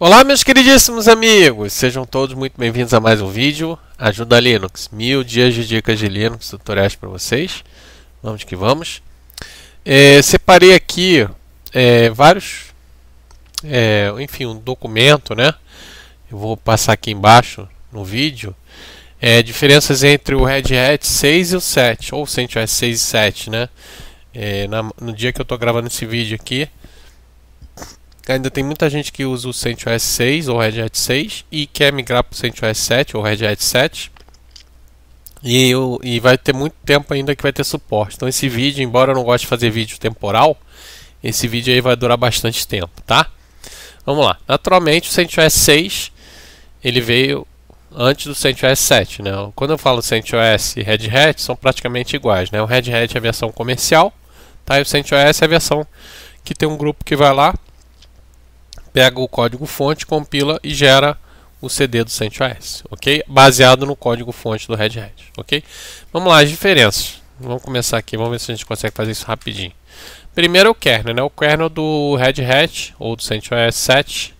Olá meus queridíssimos amigos, sejam todos muito bem-vindos a mais um vídeo Ajuda Linux, mil dias de dicas de Linux, tutoriais para vocês Vamos que vamos é, Separei aqui é, vários, é, enfim, um documento né Eu vou passar aqui embaixo no vídeo é, Diferenças entre o Red Hat 6 e o 7, ou CentOS 6 e 7 né é, na, No dia que eu estou gravando esse vídeo aqui ainda tem muita gente que usa o CentOS 6 ou Red Hat 6 e quer migrar para o CentOS 7 ou Red Hat 7. E, eu, e vai ter muito tempo ainda que vai ter suporte. Então esse vídeo, embora eu não goste de fazer vídeo temporal, esse vídeo aí vai durar bastante tempo, tá? Vamos lá. Naturalmente o CentOS 6 ele veio antes do CentOS 7, né? Quando eu falo CentOS e Red Hat são praticamente iguais, né? O Red Hat é a versão comercial, tá? E o CentOS é a versão que tem um grupo que vai lá pega o código-fonte, compila e gera o CD do CentOS, ok? Baseado no código-fonte do Red Hat, ok? Vamos lá, as diferenças. Vamos começar aqui, vamos ver se a gente consegue fazer isso rapidinho. Primeiro é o kernel, né? O kernel do Red Hat ou do CentOS 7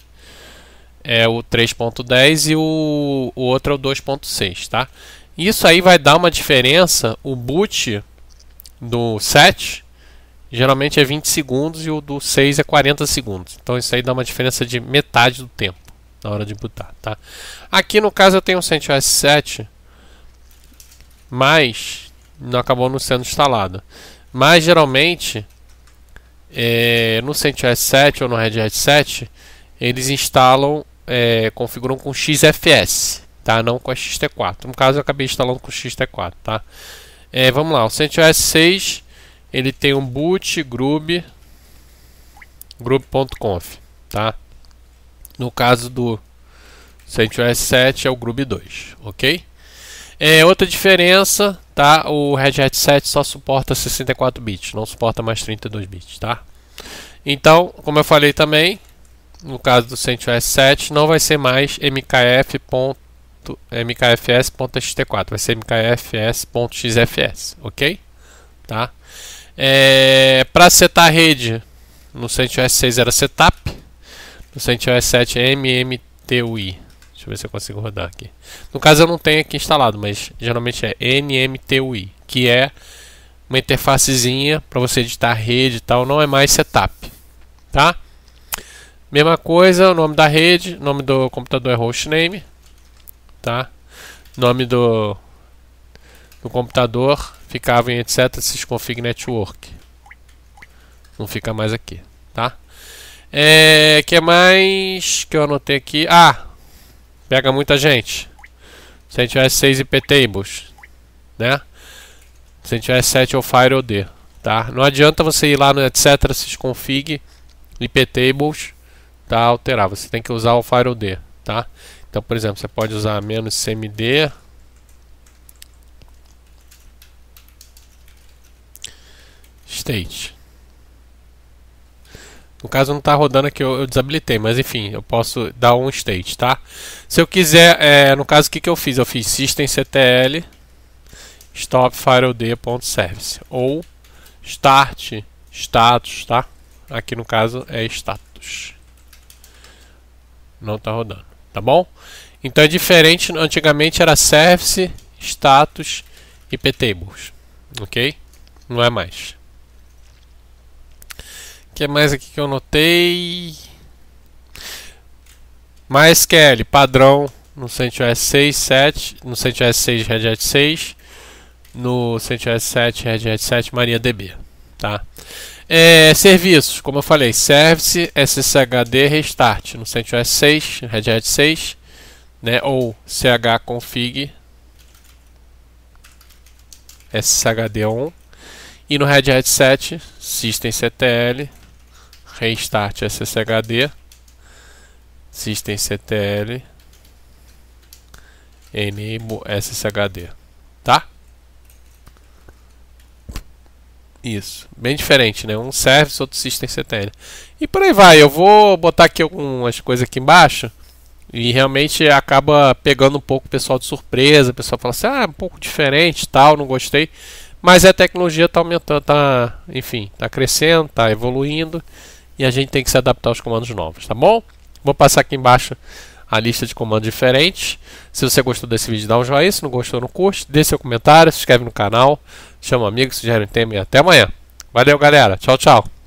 é o 3.10 e o, o outro é o 2.6, tá? Isso aí vai dar uma diferença, o boot do 7 geralmente é 20 segundos e o do 6 é 40 segundos. Então isso aí dá uma diferença de metade do tempo na hora de botar, tá? Aqui no caso eu tenho um CentOS 7, mas não acabou não sendo instalado. Mas geralmente é, no CentOS 7 ou no Red Hat 7 eles instalam, é, configuram com XFS, tá? Não com a XT4. No caso eu acabei instalando com XT4, tá? É, vamos lá, o CentOS 6 ele tem um boot group group.conf, tá? No caso do CentOS 7 é o group 2, ok? É, outra diferença, tá? O Red Hat 7 só suporta 64 bits, não suporta mais 32 bits, tá? Então, como eu falei também, no caso do CentOS 7 não vai ser mais mkf. mkfs.xt4, vai ser mkfs.xfs, ok? Tá? É, para setar a rede, no CentOS 6 era setup, no CentOS 7 é MMTUI. Deixa eu ver se eu consigo rodar aqui. No caso eu não tenho aqui instalado, mas geralmente é NMTUI, que é uma interfacezinha para você editar a rede e tal, não é mais setup, tá? Mesma coisa, o nome da rede, nome do computador é hostname, tá? Nome do, do computador ficava em etc, sysconfig network. Não fica mais aqui, tá? É, que mais que eu anotei aqui? Ah, pega muita gente. Se a gente tivesse 6 IP tables, né? Se a gente tivesse 7 ou Fire ou D, tá? Não adianta você ir lá no etc, sysconfig, IP tables, tá? Alterar, você tem que usar o Fire ou D, tá? Então, por exemplo, você pode usar menos cmd state. No caso não está rodando aqui, eu, eu, desabilitei, mas enfim, eu posso dar um state, tá? Se eu quiser, é, no caso o que, que eu fiz? Eu fiz systemctl stop fileod.service ou start status, tá? Aqui no caso é status. Não está rodando, tá bom? Então é diferente, antigamente era service, status e ptables, ok? Não é mais que é mais aqui que eu notei? MySQL, padrão no CentOS 6, 7, no CentOS 6 Red Hat 6, no CentOS 7 Red Hat 7 MariaDB, tá? É, serviços, como eu falei, Service, SSHD, Restart no CentOS 6, Red Hat 6, né, ou chconfig SSHD on e no Red Hat 7, System CTL, restart SSHD, systemctl, enable SSHD, tá? Isso, bem diferente, né? Um service, outro systemctl. E por aí vai, eu vou botar aqui algumas coisas aqui embaixo e realmente acaba pegando um pouco o pessoal de surpresa, o pessoal fala assim, ah, é um pouco diferente tal, não gostei. Mas a tecnologia está aumentando, tá, enfim, está crescendo, está evoluindo e a gente tem que se adaptar aos comandos novos, tá bom? Vou passar aqui embaixo a lista de comandos diferentes. Se você gostou desse vídeo, dá um joinha. Se não gostou, não curte. Deixe seu comentário, se inscreve no canal. Chama um amigo, sugere um tema e até amanhã. Valeu, galera. Tchau, tchau.